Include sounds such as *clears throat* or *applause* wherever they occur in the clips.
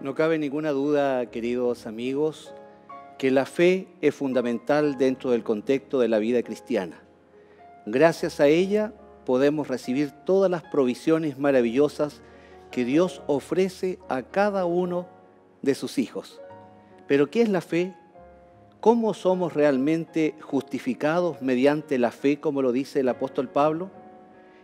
No cabe ninguna duda, queridos amigos, que la fe es fundamental dentro del contexto de la vida cristiana. Gracias a ella podemos recibir todas las provisiones maravillosas que Dios ofrece a cada uno de sus hijos. Pero ¿qué es la fe? ¿Cómo somos realmente justificados mediante la fe, como lo dice el apóstol Pablo?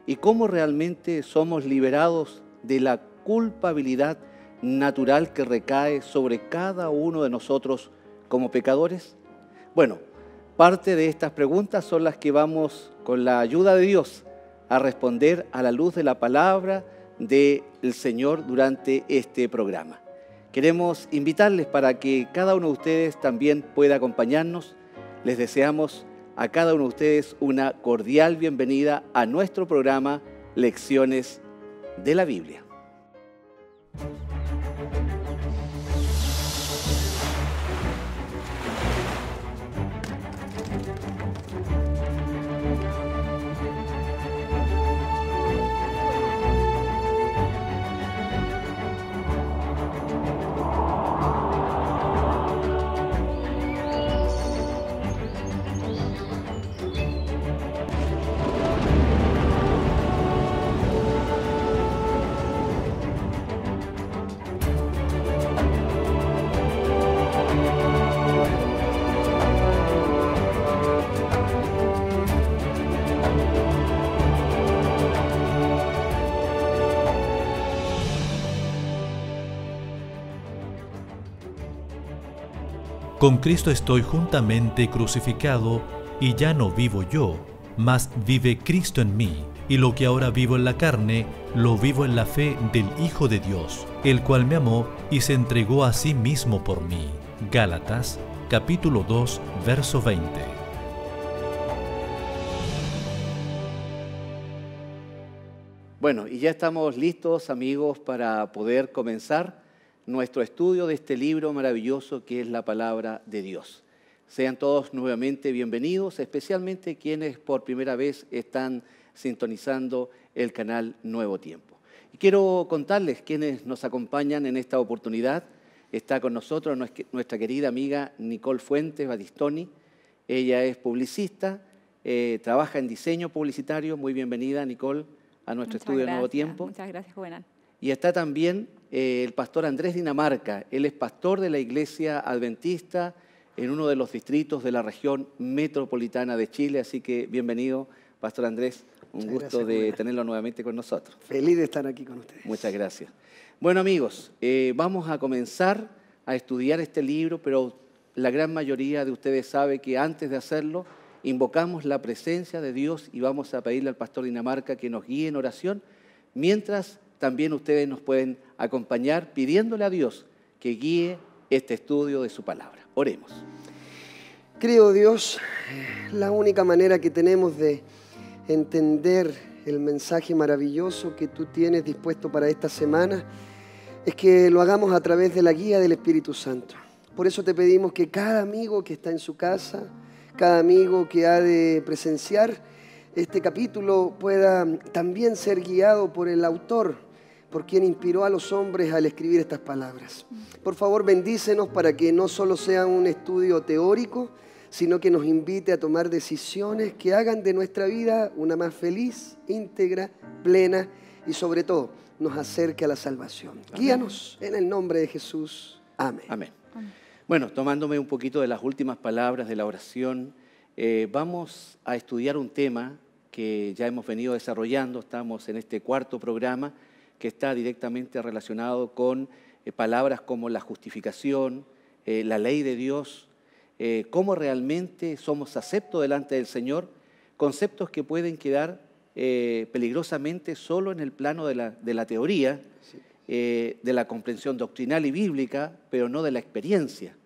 ¿Y cómo realmente somos liberados de la culpabilidad? natural que recae sobre cada uno de nosotros como pecadores? Bueno, parte de estas preguntas son las que vamos, con la ayuda de Dios, a responder a la luz de la palabra del Señor durante este programa. Queremos invitarles para que cada uno de ustedes también pueda acompañarnos. Les deseamos a cada uno de ustedes una cordial bienvenida a nuestro programa Lecciones de la Biblia. Con Cristo estoy juntamente crucificado y ya no vivo yo, mas vive Cristo en mí. Y lo que ahora vivo en la carne, lo vivo en la fe del Hijo de Dios, el cual me amó y se entregó a sí mismo por mí. Gálatas capítulo 2, verso 20. Bueno, y ya estamos listos amigos para poder comenzar nuestro estudio de este libro maravilloso que es la palabra de Dios. Sean todos nuevamente bienvenidos, especialmente quienes por primera vez están sintonizando el canal Nuevo Tiempo. Y quiero contarles quienes nos acompañan en esta oportunidad. Está con nosotros nuestra querida amiga Nicole Fuentes Badistoni. Ella es publicista, eh, trabaja en diseño publicitario. Muy bienvenida, Nicole, a nuestro estudio Nuevo Tiempo. Muchas gracias, Juvenal. Y está también eh, el pastor Andrés Dinamarca. Él es pastor de la iglesia adventista en uno de los distritos de la región metropolitana de Chile. Así que bienvenido, pastor Andrés. Un gusto de tenerlo nuevamente con nosotros. Feliz de estar aquí con ustedes. Muchas gracias. Bueno amigos, eh, vamos a comenzar a estudiar este libro, pero la gran mayoría de ustedes sabe que antes de hacerlo invocamos la presencia de Dios y vamos a pedirle al pastor Dinamarca que nos guíe en oración, mientras también ustedes nos pueden acompañar pidiéndole a Dios que guíe este estudio de su palabra. Oremos. Creo Dios, la única manera que tenemos de entender el mensaje maravilloso que tú tienes dispuesto para esta semana es que lo hagamos a través de la guía del Espíritu Santo. Por eso te pedimos que cada amigo que está en su casa, cada amigo que ha de presenciar este capítulo pueda también ser guiado por el autor por quien inspiró a los hombres al escribir estas palabras. Por favor, bendícenos para que no solo sea un estudio teórico, sino que nos invite a tomar decisiones que hagan de nuestra vida una más feliz, íntegra, plena y sobre todo nos acerque a la salvación. Guíanos en el nombre de Jesús. Amén. Amén. Bueno, tomándome un poquito de las últimas palabras de la oración, eh, vamos a estudiar un tema que ya hemos venido desarrollando, estamos en este cuarto programa que está directamente relacionado con eh, palabras como la justificación, eh, la ley de Dios, eh, cómo realmente somos acepto delante del Señor, conceptos que pueden quedar peligrosamente solo en el plano de la, de la teoría, de la comprensión doctrinal y bíblica, pero no de la experiencia.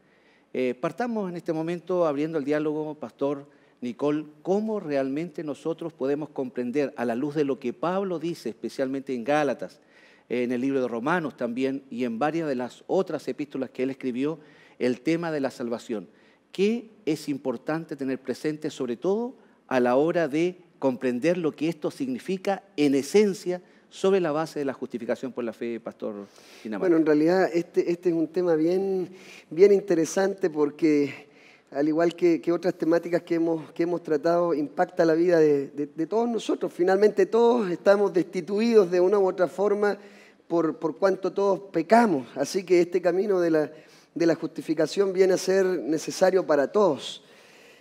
partamos en este momento abriendo el diálogo, pastor. Nicole, cómo realmente nosotros podemos comprender a la luz de lo que Pablo dice, especialmente en Gálatas, en el libro de Romanos también y en varias de las otras epístolas que él escribió, el tema de la salvación. ¿Qué es importante tener presente, sobre todo a la hora de comprender lo que esto significa en esencia sobre la base de la justificación por la fe, Pastor Dinamarca? Bueno, en realidad este, este es un tema bien, bien interesante porque al igual que, otras temáticas que hemos, que hemos tratado, impacta la vida de, todos nosotros. Finalmente todos estamos destituidos de una u otra forma por, por cuanto todos pecamos. Así que este camino de la, justificación viene a ser necesario para todos.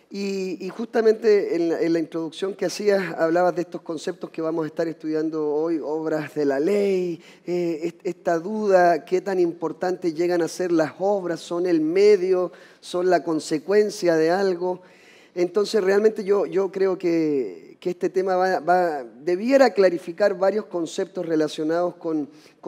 Y, justamente en la, introducción que hacías hablabas de estos conceptos que vamos a estar estudiando hoy, obras de la ley, eh, esta duda, qué tan importantes llegan a ser las obras, son el medio, son la consecuencia de algo. Entonces, realmente yo, creo que, este tema debiera clarificar varios conceptos relacionados con,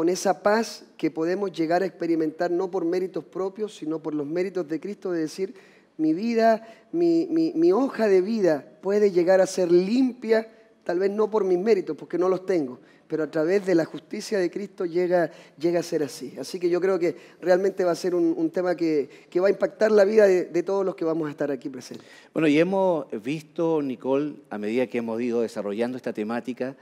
esa paz que podemos llegar a experimentar no por méritos propios, sino por los méritos de Cristo, de decir, mi vida, mi hoja de vida puede llegar a ser limpia, tal vez no por mis méritos, porque no los tengo, pero a través de la justicia de Cristo llega, llega a ser así. Así que yo creo que realmente va a ser un, tema que, que, va a impactar la vida de, todos los que vamos a estar aquí presentes. Bueno, y hemos visto, Nicole, a medida que hemos ido desarrollando esta temática,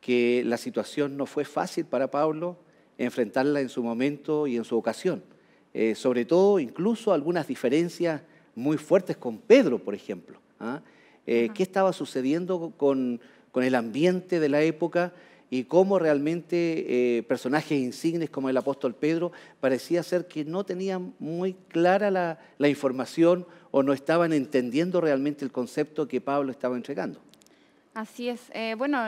que la situación no fue fácil para Pablo enfrentarla en su momento y en su ocasión. Eh, sobre todo, incluso algunas diferencias muy fuertes con Pedro, por ejemplo. ¿ah? Eh, ¿Qué estaba sucediendo con, con el ambiente de la época? y cómo realmente eh, personajes insignes como el apóstol Pedro parecía ser que no tenían muy clara la, información o no estaban entendiendo realmente el concepto que Pablo estaba entregando. Así es. Eh, bueno,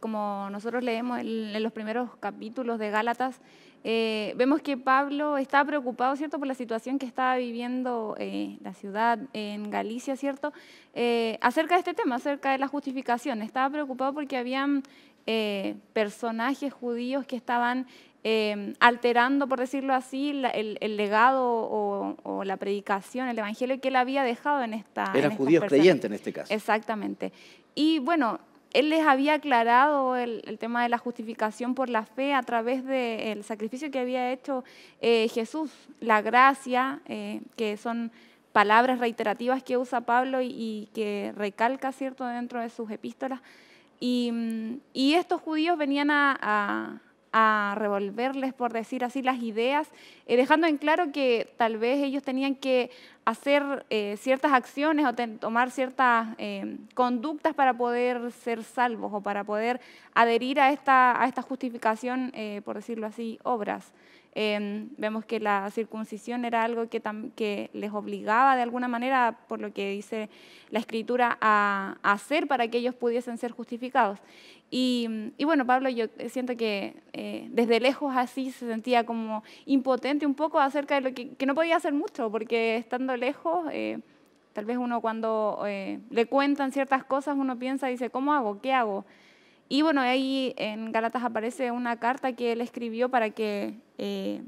como nosotros leemos en los primeros capítulos de Gálatas, eh, vemos que Pablo está preocupado, ¿cierto?, por la situación que estaba viviendo la ciudad en Galicia, ¿cierto?, acerca de este tema, acerca de la justificación. Estaba preocupado porque habían eh, personajes judíos que estaban eh, alterando, por decirlo así, el, legado o, la predicación, el evangelio que él había dejado en esta. Eran judíos creyentes en este caso. Exactamente. Y bueno, él les había aclarado el, tema de la justificación por la fe a través del sacrificio que había hecho eh, Jesús, la gracia, que son palabras reiterativas que usa Pablo y, y que recalca, ¿cierto?, dentro de sus epístolas. Mm, y, estos judíos venían a, revolverles, por decir así, las ideas, eh, dejando en claro que tal vez ellos tenían que hacer eh, ciertas acciones o tomar ciertas eh, conductas para poder ser salvos o para poder adherir a esta justificación, por decirlo así, obras. Em, vemos que la circuncisión era algo que, que, les obligaba de alguna manera, por lo que dice la escritura, a, hacer para que ellos pudiesen ser justificados. Y, bueno, Pablo, yo siento que eh, desde lejos así se sentía como impotente un poco acerca de lo que, no podía hacer mucho, porque estando lejos... Eh, tal vez uno cuando eh, le cuentan ciertas cosas, uno piensa, dice, ¿cómo hago? ¿Qué hago? Y bueno, ahí en Galatas aparece una carta que él escribió para que eh,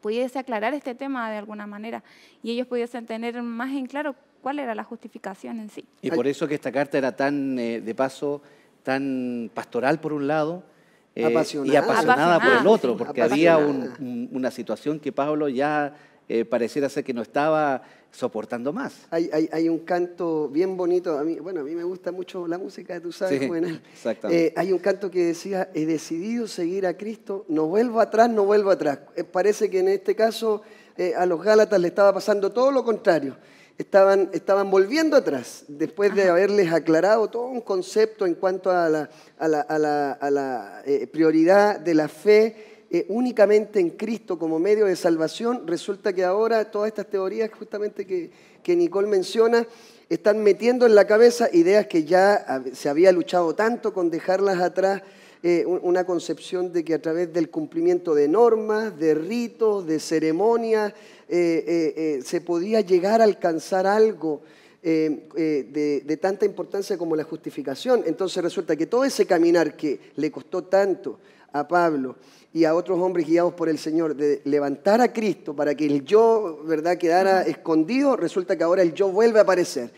pudiese aclarar este tema de alguna manera y ellos pudiesen tener más en claro cuál era la justificación en sí. Y por eso que esta carta era tan, eh, de paso, tan pastoral por un lado eh, y apasionada, por el otro, porque había una situación que Pablo ya pareciera ser que no estaba soportando más. Hay, un canto bien bonito, a mí, bueno, a mí me gusta mucho la música, tú sabes, buena. Exactamente. Eh, hay un canto que decía, he decidido seguir a Cristo, no vuelvo atrás, no vuelvo atrás. Eh, parece que en este caso eh, a los Gálatas le estaba pasando todo lo contrario. Estaban, estaban volviendo atrás, después de haberles aclarado todo un concepto en cuanto a a la, a la prioridad de la fe eh, únicamente en Cristo como medio de salvación, resulta que ahora todas estas teorías justamente que, Nicole menciona están metiendo en la cabeza ideas que ya se había luchado tanto con dejarlas atrás, eh, una concepción de que a través del cumplimiento de normas, de ritos, de ceremonias, eh, se podía llegar a alcanzar algo. De, de, tanta importancia como la justificación. Entonces resulta que todo ese caminar que le costó tanto a Pablo y a otros hombres guiados por el Señor de levantar a Cristo para que el yo, ¿verdad?, quedara escondido, resulta que ahora el yo vuelve a aparecer.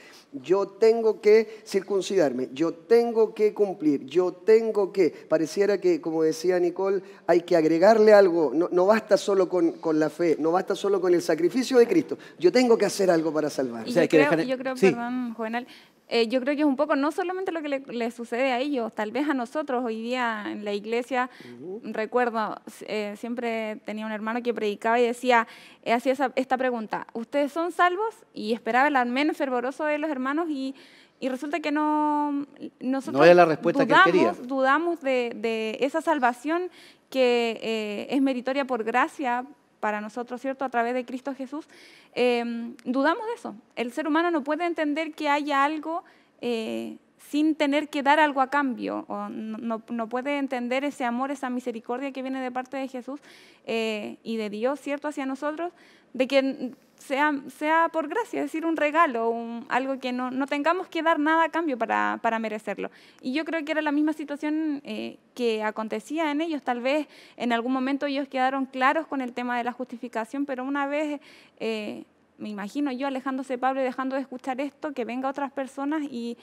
Yo tengo que circuncidarme, yo tengo que cumplir, yo tengo que. Pareciera que, como decía Nicole, hay que agregarle algo. No, basta solo con, la fe, no basta solo con el sacrificio de Cristo. Yo tengo que hacer algo para salvar. creo, eh, yo creo que es un poco no solamente lo que le, sucede a ellos, tal vez a nosotros hoy día en la iglesia, recuerdo, eh, siempre tenía un hermano que predicaba y decía, eh, hacía esta pregunta, ¿ustedes son salvos? Y esperaba el amén fervoroso de los hermanos y, resulta que no, nosotros no la respuesta que quería. dudamos de, de, esa salvación que es meritoria por gracia, para nosotros, ¿cierto? A través de Cristo Jesús, em, dudamos de eso. El ser humano no puede entender que haya algo eh, sin tener que dar algo a cambio, o no, puede entender ese amor, esa misericordia que viene de parte de Jesús eh, y de Dios, ¿cierto?, hacia nosotros, de que sea, por gracia, es decir, un regalo, algo que no, tengamos que dar nada a cambio para, merecerlo. Y yo creo que era la misma situación eh, que acontecía en ellos. Tal vez en algún momento ellos quedaron claros con el tema de la justificación, pero una vez... Eh, me imagino yo alejándose Pablo dejando de escuchar esto, que venga otras personas y,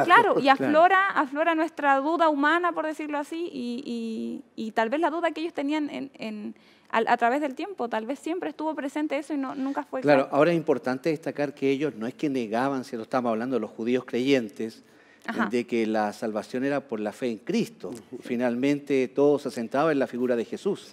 claro, y *laughs* aflora, aflora nuestra duda humana, por decirlo así, y, tal vez la duda que ellos tenían en a, través del tiempo. Tal vez siempre estuvo presente eso y nunca fue claro. ahora es importante destacar que ellos no es que negaban, si lo estamos hablando de los judíos creyentes, de que la salvación era por la fe en Cristo. Finalmente todo se asentaba en la figura de Jesús.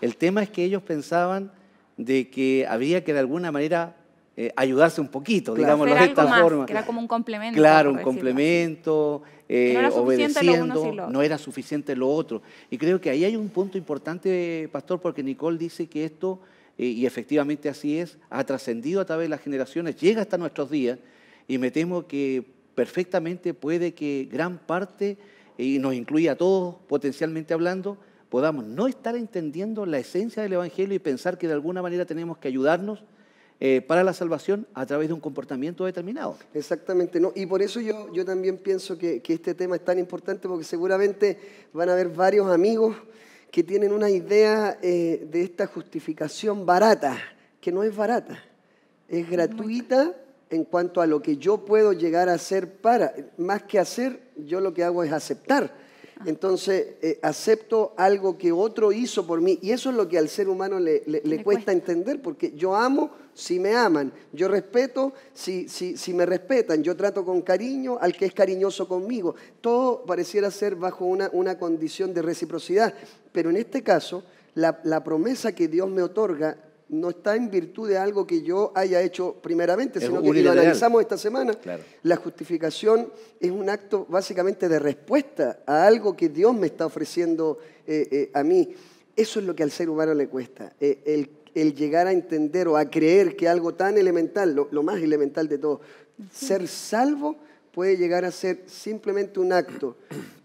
El tema es que ellos pensaban de que había que de alguna manera eh, ayudarse un poquito, digamos de esta forma. era como un complemento. Claro, un complemento, eh, obedeciendo, no era suficiente lo otro. Y creo que ahí hay un punto importante, Pastor, porque Nicole dice que esto, eh, y efectivamente así es, ha trascendido a través de las generaciones, llega hasta nuestros días, y me temo que perfectamente puede que gran parte, y nos incluye a todos potencialmente hablando, podamos no estar entendiendo la esencia del Evangelio y pensar que de alguna manera tenemos que ayudarnos eh, para la salvación a través de un comportamiento determinado. Exactamente, ¿no? y por eso yo, yo también pienso que, que este tema es tan importante porque seguramente van a haber varios amigos que tienen una idea eh, de esta justificación barata, que no es barata, es gratuita en cuanto a lo que yo puedo llegar a hacer para, más que hacer, yo lo que hago es aceptar. Entonces, eh, acepto algo que otro hizo por mí. Y eso es lo que al ser humano le, le, cuesta, entender, porque yo amo si me aman, yo respeto, si, me respetan, yo trato con cariño al que es cariñoso conmigo. Todo pareciera ser bajo una, una condición de reciprocidad, pero en este caso la, promesa que Dios me otorga no está en virtud de algo que yo haya hecho primeramente, sino que lo analizamos esta semana. La justificación es un acto básicamente de respuesta a algo que Dios me está ofreciendo eh, eh, a mí. Eso es lo que al ser humano le cuesta. Eh, el el llegar a entender o a creer que algo tan elemental, lo, más elemental de todo, ser salvo puede llegar a ser simplemente un acto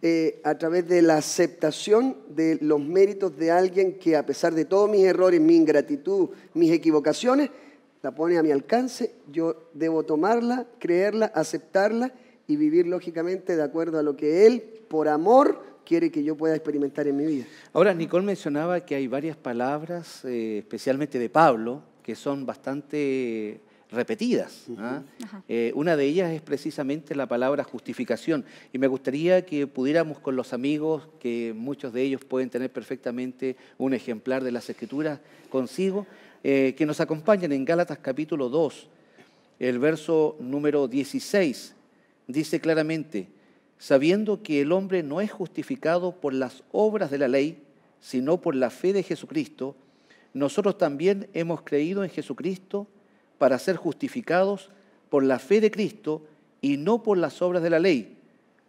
eh, a través de la aceptación de los méritos de alguien que a pesar de todos mis errores, mi ingratitud, mis equivocaciones, la pone a mi alcance, yo debo tomarla, creerla, aceptarla y vivir lógicamente de acuerdo a lo que Él, por amor, quiere que yo pueda experimentar en mi vida. Ahora, Nicole mencionaba que hay varias palabras, eh, especialmente de Pablo, que son bastante repetidas. ¿ah? Eh, una de ellas es precisamente la palabra justificación. Y me gustaría que pudiéramos con los amigos, que muchos de ellos pueden tener perfectamente un ejemplar de las escrituras consigo, eh, que nos acompañen en Gálatas capítulo 2, el verso número 16. Dice claramente, sabiendo que el hombre no es justificado por las obras de la ley, sino por la fe de Jesucristo, nosotros también hemos creído en Jesucristo para ser justificados por la fe de Cristo y no por las obras de la ley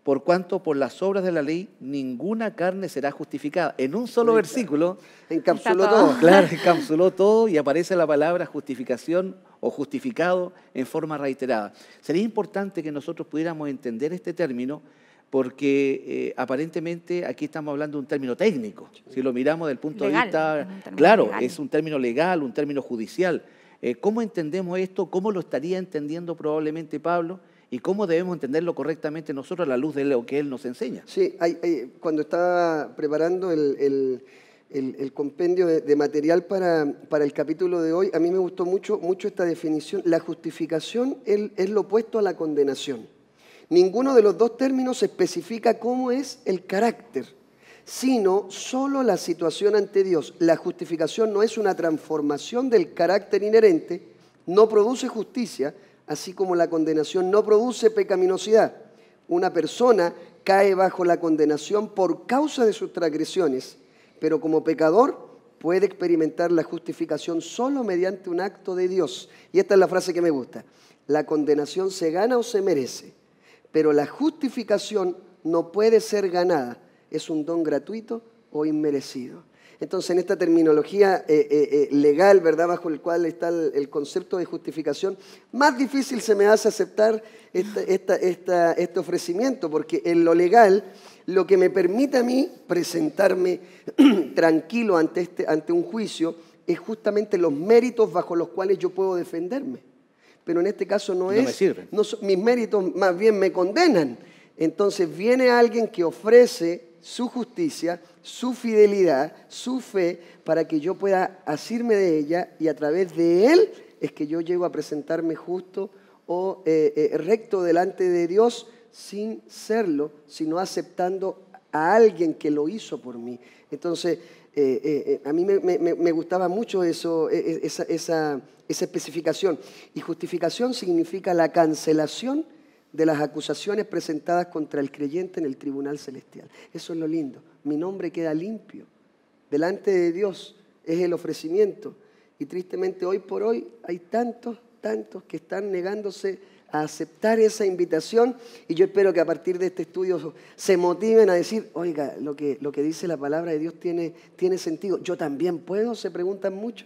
por cuanto por las obras de la ley ninguna carne será justificada. En un solo versículo encapsuló todo. Claro, *laughs* encapsuló todo y aparece la palabra justificación o justificado en forma reiterada. Sería importante que nosotros pudiéramos entender este término porque eh, aparentemente aquí estamos hablando de un término técnico. Si lo miramos del punto de vista, claro, es un término legal, un término judicial. Eh, ¿Cómo entendemos esto? ¿Cómo lo estaría entendiendo probablemente Pablo? y cómo debemos entenderlo correctamente nosotros a la luz de lo que Él nos enseña. Sí, cuando estaba preparando el, compendio de, material para, el capítulo de hoy, a mí me gustó mucho, mucho esta definición. La justificación es, es lo opuesto a la condenación. Ninguno de los dos términos especifica cómo es el carácter, sino solo la situación ante Dios. La justificación no es una transformación del carácter inherente, no produce justicia, así como la condenación no produce pecaminosidad. Una persona cae bajo la condenación por causa de sus transgresiones, pero como pecador puede experimentar la justificación solo mediante un acto de Dios. Y esta es la frase que me gusta. La condenación se gana o se merece, pero la justificación no puede ser ganada. Es un don gratuito o inmerecido. Entonces, en esta terminología eh, eh, eh, legal, ¿verdad?, bajo el cual está el, concepto de justificación, más difícil se me hace aceptar este ofrecimiento, porque en lo legal lo que me permite a mí presentarme *clears throat* tranquilo ante, este, ante un juicio es justamente los méritos bajo los cuales yo puedo defenderme. Pero en este caso no, no es... Me no mis méritos más bien me condenan. Entonces viene alguien que ofrece su justicia, su fidelidad, su fe, para que yo pueda asirme de ella y a través de Él es que yo llego a presentarme justo o eh, eh, recto delante de Dios sin serlo, sino aceptando a alguien que lo hizo por mí. Entonces, eh, a mí me, gustaba mucho eso, e, e, esa, esa especificación. Y justificación significa la cancelación de las acusaciones presentadas contra el creyente en el tribunal celestial. Eso es lo lindo. Mi nombre queda limpio. Delante de Dios es el ofrecimiento. Y tristemente hoy por hoy hay tantos, tantos que están negándose a aceptar esa invitación y yo espero que a partir de este estudio se motiven a decir, oiga, lo que, lo que dice la palabra de Dios tiene, tiene sentido. Yo también puedo, se preguntan mucho.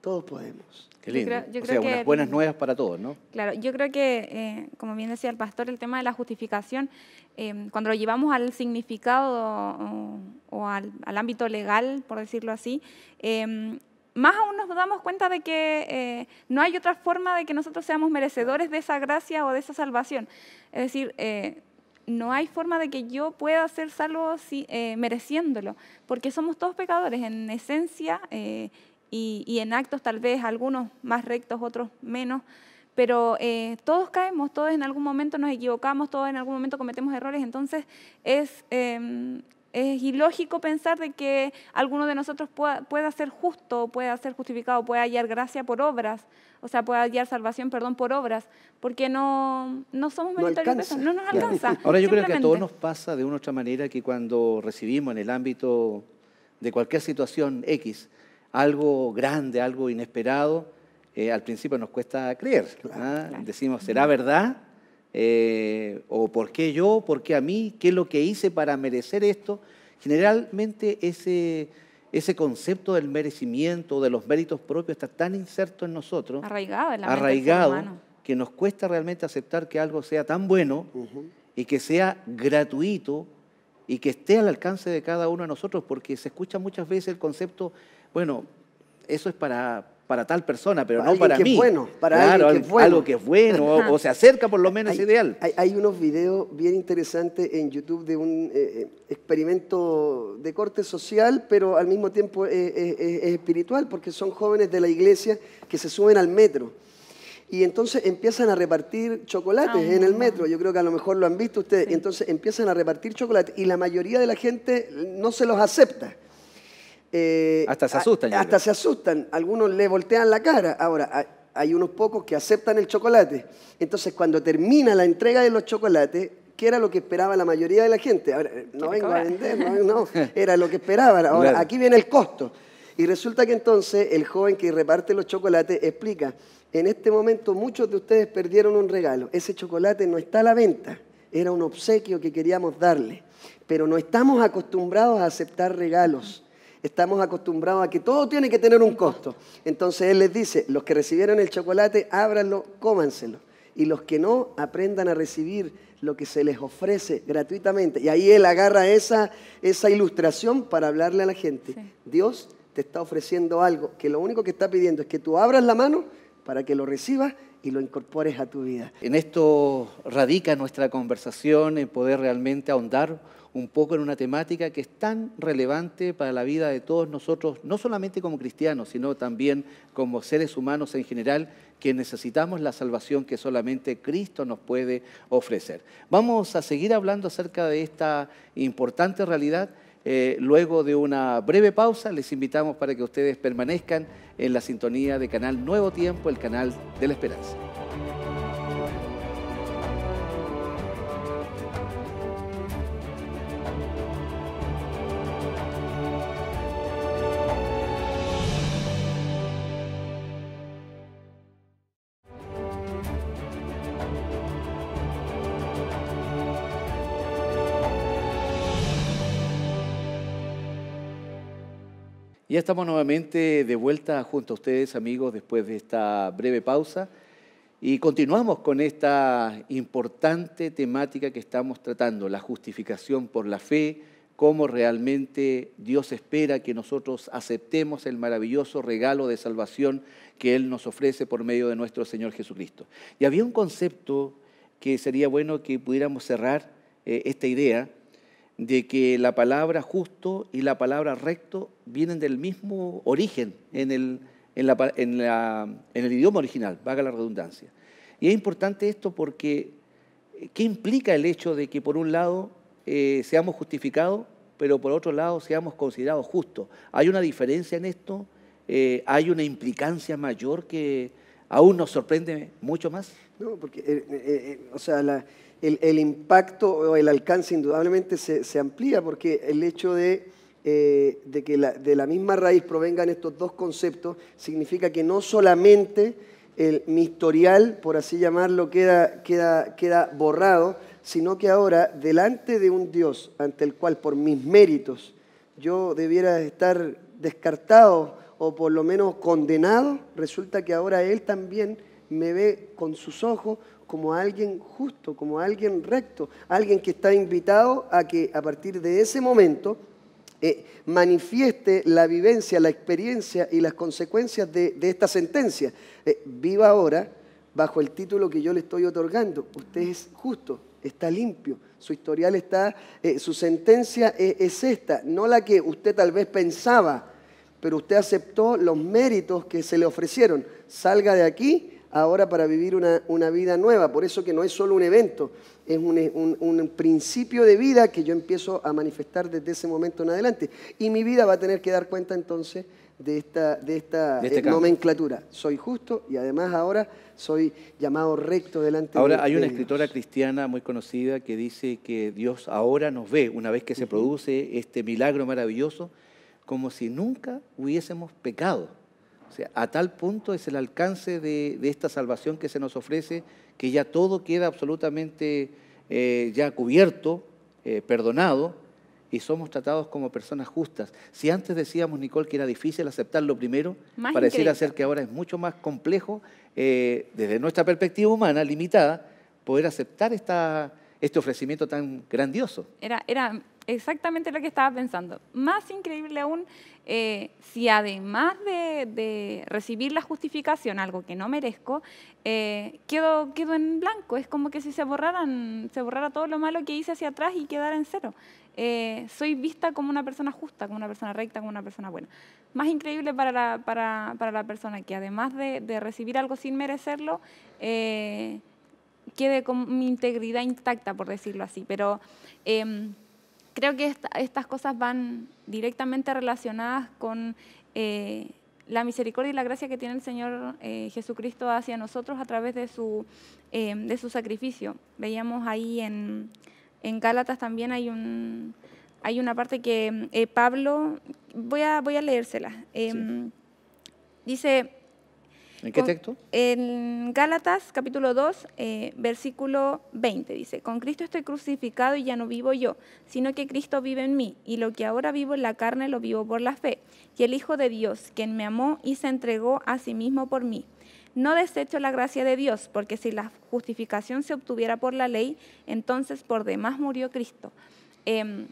Todos podemos. Qué lindo. Yo creo, o sea, unas buenas nuevas para todos, ¿no? Claro, yo creo que, eh, como bien decía el pastor, el tema de la justificación, eh, cuando lo llevamos al significado o, al, al, ámbito legal, por decirlo así, eh, más aún nos damos cuenta de que no hay otra forma de que nosotros seamos merecedores de esa gracia o de esa salvación. Es decir, no hay forma de que yo pueda ser salvo si, mereciéndolo, porque somos todos pecadores. En esencia, y, en actos tal vez algunos más rectos, otros menos, pero eh, todos caemos, todos en algún momento nos equivocamos, todos en algún momento cometemos errores, entonces es, em, es ilógico pensar de que alguno de nosotros pueda, pueda, ser justo, pueda ser justificado, pueda hallar gracia por obras, o sea, pueda hallar salvación, perdón, por obras, porque no, no somos meritorios, no, no nos alcanza. *laughs* Ahora yo creo que a todos nos pasa de una u otra manera que cuando recibimos en el ámbito de cualquier situación X, algo grande, algo inesperado, eh, al principio nos cuesta creer. ¿ah? Decimos, ¿será verdad? Eh, ¿O por qué yo? ¿Por qué a mí? ¿Qué es lo que hice para merecer esto? Generalmente ese, ese concepto del merecimiento, de los méritos propios, está tan inserto en nosotros, arraigado, en la arraigado que nos cuesta realmente aceptar que algo sea tan bueno y que sea gratuito y que esté al alcance de cada uno de nosotros, porque se escucha muchas veces el concepto bueno, eso es para, para tal persona, pero no para mí. Bueno, para alguien que es bueno. algo que es bueno, o, se acerca por lo menos ideal. Hay, unos videos bien interesantes en YouTube de un eh, eh, experimento de corte social, pero al mismo tiempo es, espiritual, porque son jóvenes de la iglesia que se suben al metro. Y entonces empiezan a repartir chocolates ah, en el metro. Yo creo que a lo mejor lo han visto ustedes. Entonces empiezan a repartir chocolates y la mayoría de la gente no se los acepta. Eh, hasta se asustan. hasta se asustan. Algunos le voltean la cara. Ahora, hay unos pocos que aceptan el chocolate. Entonces, cuando termina la entrega de los chocolates, que era lo que esperaba la mayoría de la gente. Ahora, eh, no vengo a vender, *laughs* no, era lo que esperaban. Ahora, aquí viene el costo. Y resulta que entonces el joven que reparte los chocolates explica, en este momento muchos de ustedes perdieron un regalo. Ese chocolate no está a la venta, era un obsequio que queríamos darle. Pero no estamos acostumbrados a aceptar regalos estamos acostumbrados a que todo tiene que tener un costo. Entonces Él les dice, los que recibieron el chocolate, ábranlo, cómanselo. Y los que no, aprendan a recibir lo que se les ofrece gratuitamente. Y ahí Él agarra esa, ilustración para hablarle a la gente. Dios te está ofreciendo algo que lo único que está pidiendo es que tú abras la mano para que lo recibas y lo incorpores a tu vida. En esto radica nuestra conversación, en poder realmente ahondar un poco en una temática que es tan relevante para la vida de todos nosotros, no solamente como cristianos, sino también como seres humanos en general, que necesitamos la salvación que solamente Cristo nos puede ofrecer. Vamos a seguir hablando acerca de esta importante realidad. Eh, luego de una breve pausa, les invitamos para que ustedes permanezcan en la sintonía de Canal Nuevo Tiempo, el canal de la esperanza. Ya estamos nuevamente de vuelta junto a ustedes, amigos, después de esta breve pausa. Y continuamos con esta importante temática que estamos tratando, la justificación por la fe, cómo realmente Dios espera que nosotros aceptemos el maravilloso regalo de salvación que Él nos ofrece por medio de nuestro Señor Jesucristo. Y había un concepto que sería bueno que pudiéramos cerrar eh, esta idea, de que la palabra justo y la palabra recto vienen del mismo origen en el, en el idioma original, vaga la redundancia. Y es importante esto porque, eh, ¿qué implica el hecho de que por un lado eh, seamos justificados, pero por otro lado seamos considerados justos? ¿Hay una diferencia en esto? Eh, ¿Hay una implicancia mayor que aún nos sorprende mucho más? No, porque, o sea, la el, impacto o el alcance indudablemente se, amplía porque el hecho de, eh, que de la misma raíz provengan estos dos conceptos significa que no solamente el, mi historial, por así llamarlo, queda borrado, sino que ahora, delante de un Dios ante el cual por mis méritos yo debiera estar descartado o por lo menos condenado, resulta que ahora Él también me ve con sus ojos como alguien justo, como alguien recto, alguien que está invitado a que a partir de ese momento eh, manifieste la vivencia, la experiencia y las consecuencias de, esta sentencia. Eh, viva ahora bajo el título que yo le estoy otorgando. Usted es justo, está limpio, su historial está, eh, su sentencia es, es esta, no la que usted tal vez pensaba, pero usted aceptó los méritos que se le ofrecieron. Salga de aquí ahora para vivir una, vida nueva. Por eso que no es solo un evento, es un, principio de vida que yo empiezo a manifestar desde ese momento en adelante. Y mi vida va a tener que dar cuenta entonces de esta, de esta este eh, nomenclatura. Soy justo y además ahora soy llamado recto delante ahora, Dios. Ahora hay una escritora cristiana muy conocida que dice que Dios ahora nos ve, una vez que se produce este milagro maravilloso, como si nunca hubiésemos pecado. O sea, a tal punto es el alcance de, esta salvación que se nos ofrece que ya todo queda absolutamente eh, ya cubierto, eh, perdonado, y somos tratados como personas justas. Si antes decíamos, Nicole, que era difícil aceptar lo primero, pareciera ser que ahora es mucho más complejo, eh, desde nuestra perspectiva humana, limitada, poder aceptar esta, este ofrecimiento tan grandioso. Era, era exactamente lo que estaba pensando. Más increíble aún, eh, si además de, recibir la justificación, algo que no merezco, eh, quedo, quedo, en blanco. Es como que si se, borraran, se borrara todo lo malo que hice hacia atrás y quedara en cero. Eh, soy vista como una persona justa, como una persona recta, como una persona buena. Más increíble para la, para, para la persona que además de, de, recibir algo sin merecerlo, quede con mi integridad intacta, por decirlo así. Pero em, creo que estas cosas van directamente relacionadas con eh, la misericordia y la gracia que tiene el Señor eh, Jesucristo hacia nosotros a través de su, eh, de su sacrificio. Veíamos ahí en, en Gálatas también hay un, hay una parte que Pablo, voy a, voy a leérsela, em, dice, ¿En qué texto? En Gálatas capítulo 2, eh, versículo 20 dice, con Cristo estoy crucificado y ya no vivo yo, sino que Cristo vive en mí, y lo que ahora vivo en la carne lo vivo por la fe, y el Hijo de Dios, quien me amó y se entregó a sí mismo por mí. No desecho la gracia de Dios, porque si la justificación se obtuviera por la ley, entonces por demás murió Cristo. Em,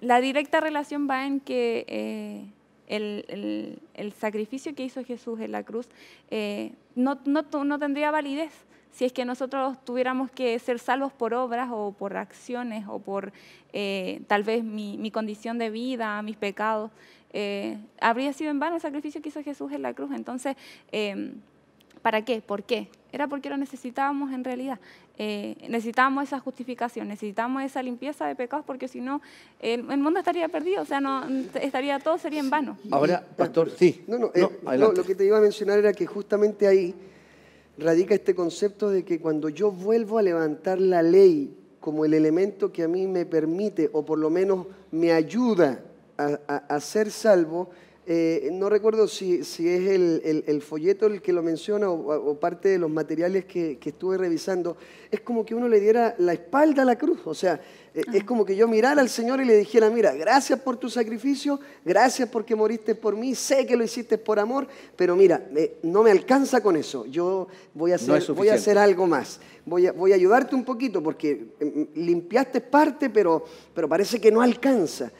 la directa relación va en que... Eh, el, el, sacrificio que hizo Jesús en la cruz eh, no, no, no, tendría validez si es que nosotros tuviéramos que ser salvos por obras o por acciones o por eh, tal vez mi, mi, condición de vida, mis pecados. Eh, habría sido en vano el sacrificio que hizo Jesús en la cruz. Entonces, ¿para qué? ¿Por qué? era porque lo necesitábamos en realidad. Eh, necesitábamos esa justificación, necesitábamos esa limpieza de pecados, porque si no, el, mundo estaría perdido, o sea, no estaría todo sería en vano. Ahora, pastor, sí. No, no, eh, lo que te iba a mencionar era que justamente ahí radica este concepto de que cuando yo vuelvo a levantar la ley como el elemento que a mí me permite, o por lo menos me ayuda a, a ser salvo, eh, no recuerdo si, es el, folleto el que lo menciona o, parte de los materiales que, estuve revisando, es como que uno le diera la espalda a la cruz, o sea, eh, es ah. como que yo mirara al Señor y le dijera, mira, gracias por tu sacrificio, gracias porque moriste por mí, sé que lo hiciste por amor, pero mira, no me alcanza con eso, yo voy a hacer, algo más, voy a, ayudarte un poquito porque mm, mm, limpiaste parte, pero parece que no alcanza.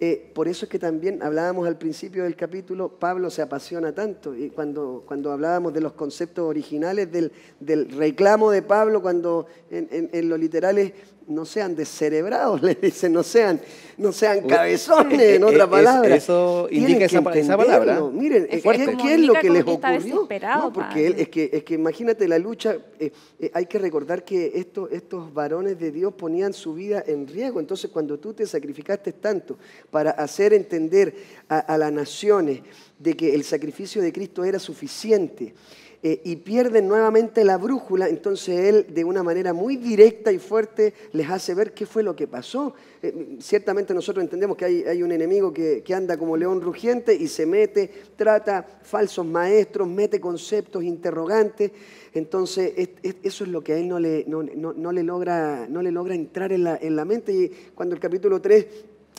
Eh, por eso es que también hablábamos al principio del capítulo, Pablo se apasiona tanto, y cuando, cuando hablábamos de los conceptos originales, del, reclamo de Pablo, cuando en, en lo literal es, no sean descerebrados, *laughs* les dicen, no sean, no sean cabezones, eh, en otra eh, palabra. eso indica esa, palabra. Miren, eh, ¿qué, es lo que les ocurrió? no, porque es, que, es que imagínate la lucha, hay que recordar que estos, estos varones de Dios ponían su vida en riesgo. Entonces, cuando tú te sacrificaste tanto para hacer entender a, a las naciones de que el sacrificio de Cristo era suficiente, eh, y pierden nuevamente la brújula, entonces él de una manera muy directa y fuerte les hace ver qué fue lo que pasó. Eh, ciertamente nosotros entendemos que hay, un enemigo que, anda como león rugiente y se mete, trata falsos maestros, mete conceptos, interrogantes. Entonces eso es lo que a él no le, le, logra, no le logra entrar en la, en la mente. Y cuando el capítulo 3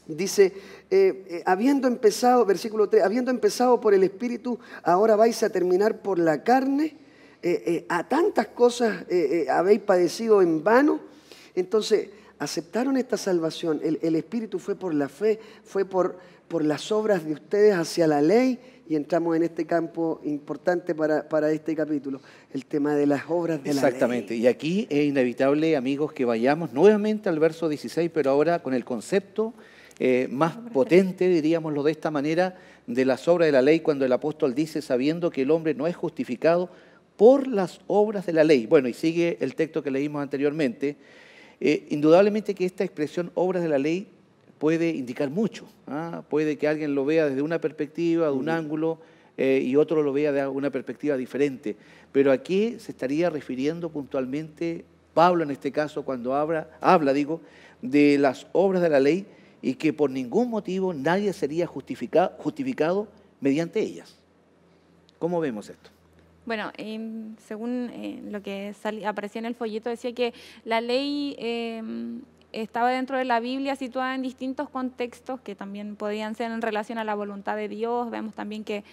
dice, eh, eh, habiendo empezado, versículo 3, habiendo empezado por el Espíritu, ahora vais a terminar por la carne. Eh, a tantas cosas habéis padecido en vano. Entonces, aceptaron esta salvación. El, Espíritu fue por la fe, fue por, por las obras de ustedes hacia la ley y entramos en este campo importante para, para, este capítulo, el tema de las obras de la ley. Exactamente, y aquí es inevitable, amigos, que vayamos nuevamente al verso 16, pero ahora con el concepto eh, más potente, diríamoslo de esta manera, de las obras de la ley cuando el apóstol dice, sabiendo que el hombre no es justificado por las obras de la ley. Bueno, y sigue el texto que leímos anteriormente. Eh, indudablemente que esta expresión obras de la ley puede indicar mucho. ¿ah? Puede que alguien lo vea desde una perspectiva, de un ángulo, eh, y otro lo vea de una perspectiva diferente. Pero aquí se estaría refiriendo puntualmente Pablo en este caso cuando habla, habla digo, de las obras de la ley y que por ningún motivo nadie sería justificado, mediante ellas. ¿Cómo vemos esto? Bueno, em, según eh, lo que aparecía en el folleto, decía que la ley em, estaba dentro de la Biblia situada en distintos contextos que también podían ser en relación a la voluntad de Dios. Vemos también que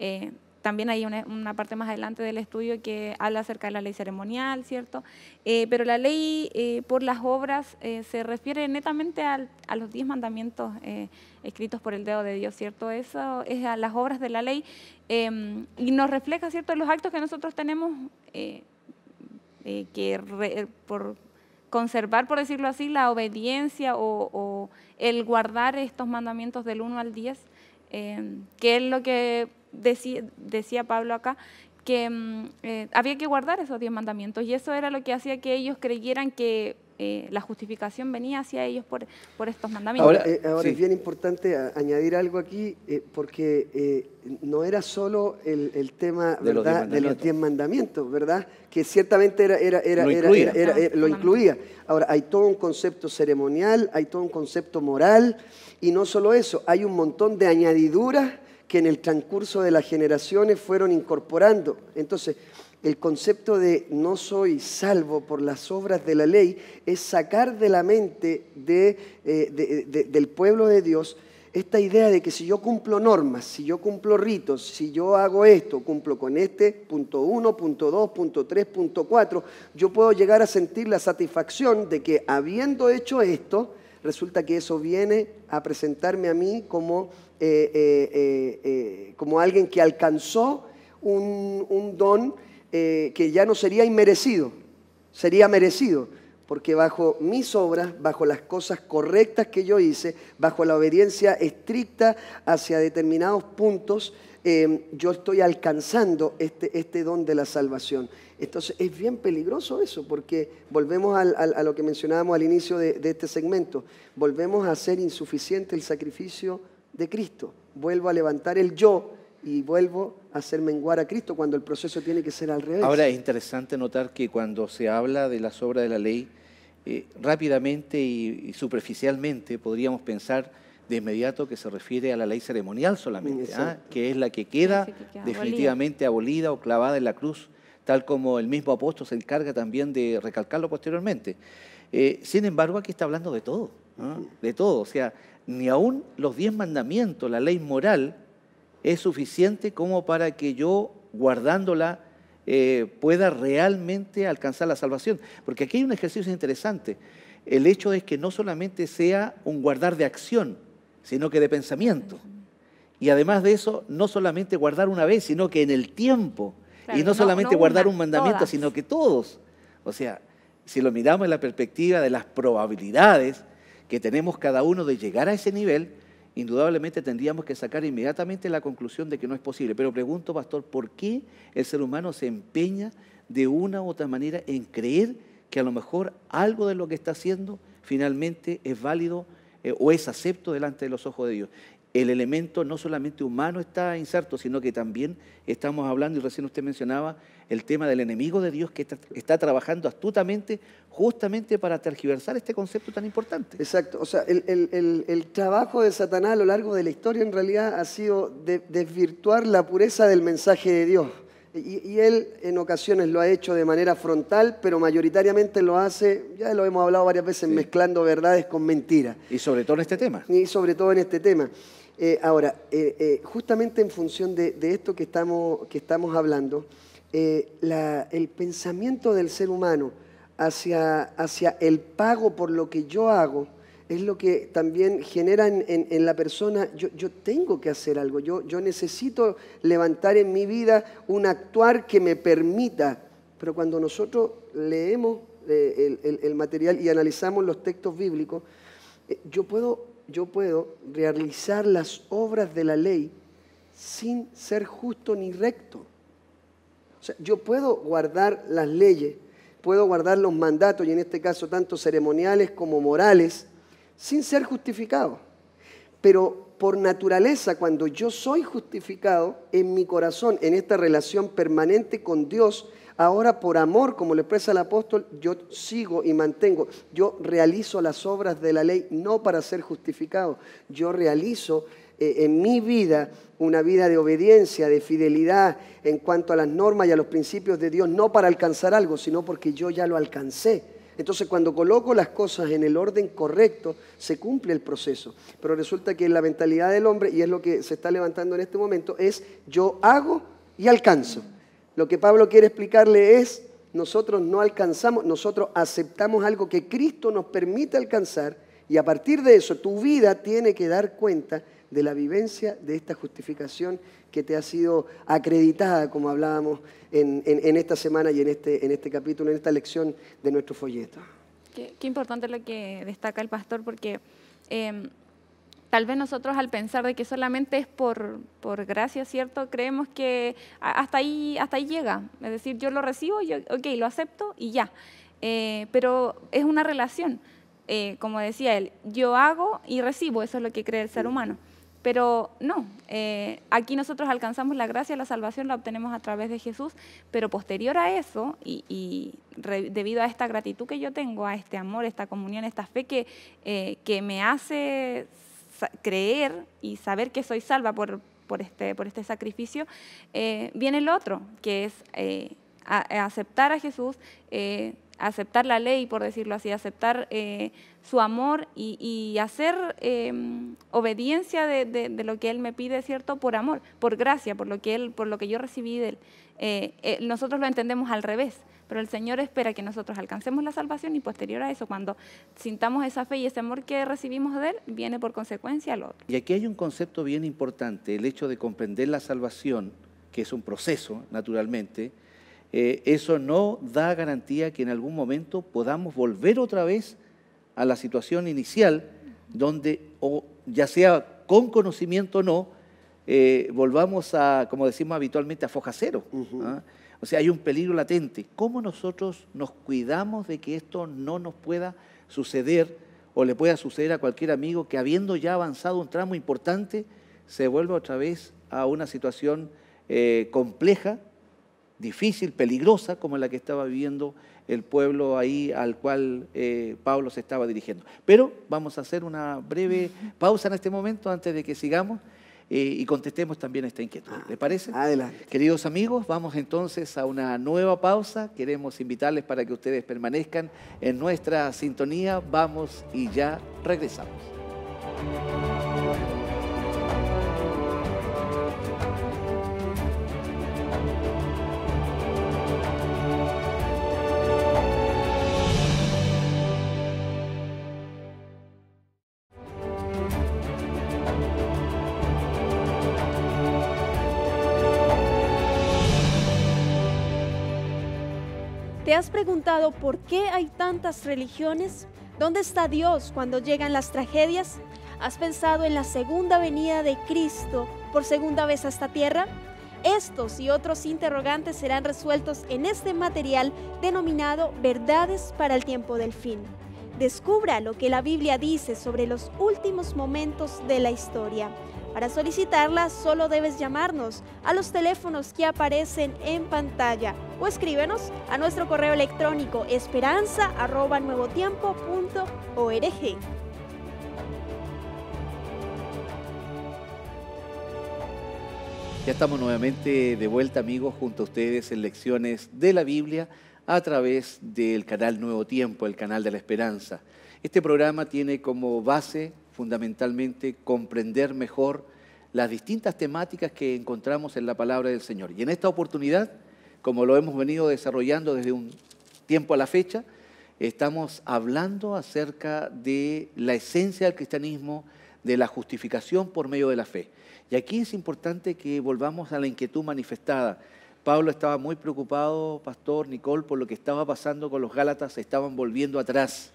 eh, también hay una, parte más adelante del estudio que habla acerca de la ley ceremonial, ¿cierto? Eh, pero la ley eh, por las obras eh, se refiere netamente a los diez mandamientos escritos por el dedo de Dios, ¿cierto? Eso es a las obras de la ley em, y nos refleja, ¿cierto?, los actos que nosotros tenemos que por conservar, por decirlo así, la obediencia o, o el guardar estos mandamientos del 1 al 10, em, que es lo que decía, decía Pablo acá, que mm, eh, había que guardar esos diez mandamientos y eso era lo que hacía que ellos creyeran que eh, la justificación venía hacia ellos por, por estos mandamientos. Ahora, eh, es bien importante añadir algo aquí porque no era solo el, tema de Los diez mandamientos, ¿verdad? Que ciertamente era, era, era, lo, incluía. lo incluía. Ahora, hay todo un concepto ceremonial, hay todo un concepto moral y no solo eso, hay un montón de añadiduras que en el transcurso de las generaciones fueron incorporando. Entonces, el concepto de no soy salvo por las obras de la ley es sacar de la mente eh, del pueblo de Dios esta idea de que si yo cumplo normas, si yo cumplo ritos, si yo hago esto, cumplo con este, punto uno, punto dos, punto tres, punto 4, yo puedo llegar a sentir la satisfacción de que habiendo hecho esto, resulta que eso viene a presentarme a mí como, eh, eh, eh, como alguien que alcanzó un, un don que ya no sería inmerecido, sería merecido, porque bajo mis obras, bajo las cosas correctas que yo hice, bajo la obediencia estricta hacia determinados puntos, Em, yo estoy alcanzando este, este, don de la salvación. Entonces es bien peligroso eso, porque volvemos a lo que mencionábamos al inicio de, este segmento, volvemos a hacer insuficiente el sacrificio de Cristo, vuelvo a levantar el yo y vuelvo a hacer menguar a Cristo cuando el proceso tiene que ser al revés. Ahora es interesante notar que cuando se habla de las obras de la ley, eh, rápidamente y, y superficialmente podríamos pensar de inmediato que se refiere a la ley ceremonial solamente, ¿ah? que es la que queda, definitivamente abolida. o clavada en la cruz, tal como el mismo apóstol se encarga también de recalcarlo posteriormente. Eh, sin embargo, aquí está hablando de todo, ¿ah? de todo. O sea, ni aún los diez mandamientos, la ley moral, es suficiente como para que yo, guardándola, eh, pueda realmente alcanzar la salvación. Porque aquí hay un ejercicio interesante. El hecho es que no solamente sea un guardar de acción, sino que de pensamiento. Y además de eso, no solamente guardar una vez, sino que en el tiempo. y no, solamente guardar un mandamiento, sino que todos. O sea, si lo miramos en la perspectiva de las probabilidades que tenemos cada uno de llegar a ese nivel, indudablemente tendríamos que sacar inmediatamente la conclusión de que no es posible. Pero pregunto, pastor, ¿por qué el ser humano se empeña de una u otra manera en creer que a lo mejor algo de lo que está haciendo finalmente es válido eh, o es acepto delante de los ojos de Dios. El elemento no solamente humano está inserto, sino que también estamos hablando, y recién usted mencionaba, el tema del enemigo de Dios que está, trabajando astutamente justamente para tergiversar este concepto tan importante. Exacto, o sea, el, trabajo de Satanás a lo largo de la historia en realidad ha sido desvirtuar la pureza del mensaje de Dios y, él en ocasiones lo ha hecho de manera frontal, pero mayoritariamente lo hace, ya lo hemos hablado varias veces, mezclando verdades con mentiras. Y sobre todo en este tema. Y sobre todo en este tema. Eh, ahora, eh, eh, justamente en función de, esto que estamos, que estamos hablando, el pensamiento del ser humano hacia, hacia el pago por lo que yo hago, es lo que también genera en, la persona, yo, tengo que hacer algo, yo, necesito levantar en mi vida un actuar que me permita. Pero cuando nosotros leemos eh, el, material y analizamos los textos bíblicos, eh, yo puedo, yo puedo realizar las obras de la ley sin ser justo ni recto. O sea, yo puedo guardar las leyes, puedo guardar los mandatos, y en este caso tanto ceremoniales como morales, sin ser justificado. Pero por naturaleza, cuando yo soy justificado en mi corazón, en esta relación permanente con Dios, ahora por amor, como lo expresa el apóstol, yo sigo y mantengo, yo realizo las obras de la ley no para ser justificado, yo realizo eh, en mi vida una vida de obediencia, de fidelidad en cuanto a las normas y a los principios de Dios, no para alcanzar algo, sino porque yo ya lo alcancé entonces cuando coloco las cosas en el orden correcto, se cumple el proceso. Pero resulta que la mentalidad del hombre, y es lo que se está levantando en este momento, es yo hago y alcanzo. Lo que Pablo quiere explicarle es, nosotros no alcanzamos, nosotros aceptamos algo que Cristo nos permite alcanzar y a partir de eso tu vida tiene que dar cuenta de la vivencia de esta justificación que te ha sido acreditada, como hablábamos en, esta semana y este, en este, capítulo, en esta lección de nuestro folleto. Qué, importante lo que destaca el pastor, porque em, tal vez nosotros al pensar de que solamente es por, gracia, ¿cierto? Creemos que hasta ahí, llega. Es decir, yo lo recibo, yo, ok, lo acepto y ya. Eh, pero es una relación. Eh, como decía él, yo hago y recibo, eso es lo que cree el ser humano. Pero no, eh, aquí nosotros alcanzamos la gracia, la salvación la obtenemos a través de Jesús, pero posterior a eso, y, debido a esta gratitud que yo tengo, a este amor, esta comunión, esta fe que, eh, que me hace creer y saber que soy salva por, este, por este sacrificio, eh, viene el otro, que es aceptar a Jesús aceptar la ley, por decirlo así, aceptar eh, su amor y, hacer em, obediencia de, lo que Él me pide, ¿cierto? Por amor, por gracia, por lo que, él, por lo que yo recibí de Él. Eh, eh, nosotros lo entendemos al revés, pero el Señor espera que nosotros alcancemos la salvación y posterior a eso, cuando sintamos esa fe y ese amor que recibimos de Él, viene por consecuencia al otro. Y aquí hay un concepto bien importante, el hecho de comprender la salvación, que es un proceso, naturalmente, eh, eso no da garantía que en algún momento podamos volver otra vez a la situación inicial, donde, o ya sea con conocimiento o no, eh, volvamos a, como decimos habitualmente, a foja cero. ¿ah? O sea, hay un peligro latente. ¿Cómo nosotros nos cuidamos de que esto no nos pueda suceder o le pueda suceder a cualquier amigo que habiendo ya avanzado un tramo importante, se vuelva otra vez a una situación eh, compleja difícil, peligrosa, como la que estaba viviendo el pueblo ahí al cual eh, Pablo se estaba dirigiendo. Pero vamos a hacer una breve pausa en este momento antes de que sigamos eh, y contestemos también esta inquietud. Ah, ¿Les parece? Adelante. Queridos amigos, vamos entonces a una nueva pausa. Queremos invitarles para que ustedes permanezcan en nuestra sintonía. Vamos y ya regresamos. ¿Te has preguntado por qué hay tantas religiones? ¿Dónde está Dios cuando llegan las tragedias? ¿Has pensado en la segunda venida de Cristo por segunda vez a esta tierra? Estos y otros interrogantes serán resueltos en este material denominado Verdades para el tiempo del fin. Descubra lo que la Biblia dice sobre los últimos momentos de la historia. Para solicitarla solo debes llamarnos a los teléfonos que aparecen en pantalla o escríbenos a nuestro correo electrónico esperanza.nuevotiempo.org. Ya estamos nuevamente de vuelta amigos junto a ustedes en lecciones de la Biblia a través del canal Nuevo Tiempo, el canal de la Esperanza. Este programa tiene como base fundamentalmente comprender mejor las distintas temáticas que encontramos en la palabra del Señor. Y en esta oportunidad, como lo hemos venido desarrollando desde un tiempo a la fecha, estamos hablando acerca de la esencia del cristianismo, de la justificación por medio de la fe. Y aquí es importante que volvamos a la inquietud manifestada. Pablo estaba muy preocupado, pastor Nicole, por lo que estaba pasando con los Gálatas, estaban volviendo atrás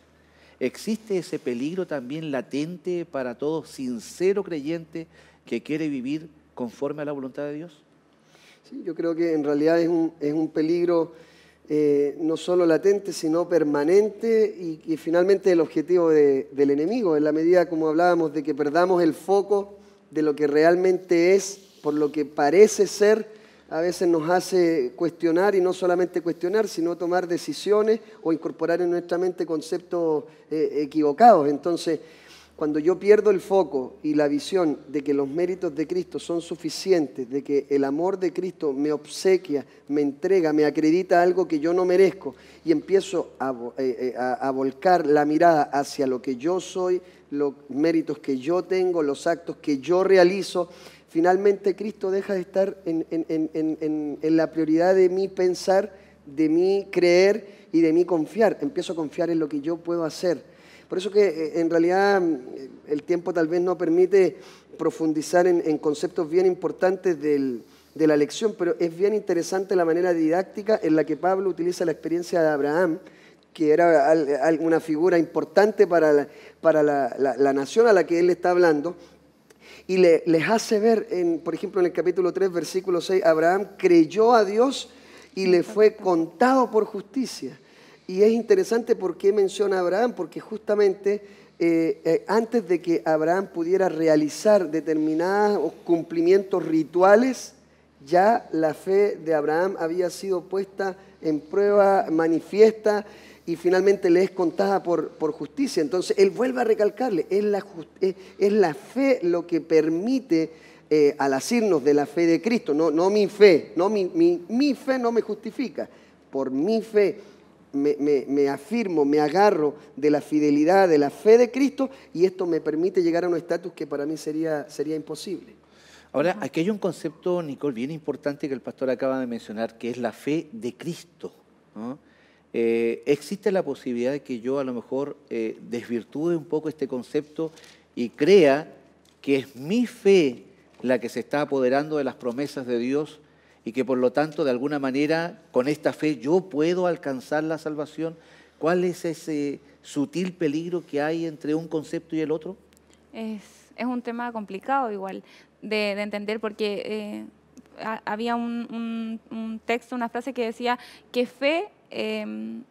existe ese peligro también latente para todo sincero creyente que quiere vivir conforme a la voluntad de Dios? yo creo que en realidad es un, peligro eh, no solo latente, sino permanente y, finalmente el objetivo del enemigo, en la medida como hablábamos de que perdamos el foco de lo que realmente es, por lo que parece ser, a veces nos hace cuestionar y no solamente cuestionar, sino tomar decisiones o incorporar en nuestra mente conceptos eh, equivocados. Entonces, cuando yo pierdo el foco y la visión de que los méritos de Cristo son suficientes, de que el amor de Cristo me obsequia, me entrega, me acredita algo que yo no merezco, y empiezo a eh, eh, volcar la mirada hacia lo que yo soy, los méritos que yo tengo, los actos que yo realizo, finalmente Cristo deja de estar en, la prioridad de mi pensar, de mí creer y de mí confiar. Empiezo a confiar en lo que yo puedo hacer. Por eso que eh, en realidad mm, el tiempo tal vez no permite profundizar en, conceptos bien importantes de la lección, pero es bien interesante la manera didáctica en la que Pablo utiliza la experiencia de Abraham que era una figura importante para, la, la nación a la que él está hablando, y le, les hace ver, en, por ejemplo, en el capítulo 3, versículo 6, Abraham creyó a Dios y le fue contado por justicia. Y es interesante por qué menciona a Abraham, porque justamente eh, eh, antes de que Abraham pudiera realizar determinados cumplimientos rituales, ya la fe de Abraham había sido puesta en prueba manifiesta y finalmente le es contada por, por justicia. Entonces, él vuelve a recalcarle, es la, es, la fe lo que permite eh, al asirnos de la fe de Cristo, no, no mi fe, no mi, fe no me justifica, por mi fe me, afirmo, me agarro de la fidelidad, de la fe de Cristo, y esto me permite llegar a un estatus que para mí sería, sería imposible. Ahora, aquí hay un concepto, Nicole, bien importante que el pastor acaba de mencionar, que es la fe de Cristo. ¿no? Eh, existe la posibilidad de que yo a lo mejor eh, desvirtúe un poco este concepto y crea que es mi fe la que se está apoderando de las promesas de Dios y que por lo tanto de alguna manera con esta fe yo puedo alcanzar la salvación. ¿Cuál es ese sutil peligro que hay entre un concepto y el otro? Es, es un tema complicado igual de, entender porque... Eh, había un, un, texto, una frase que decía que fe Em,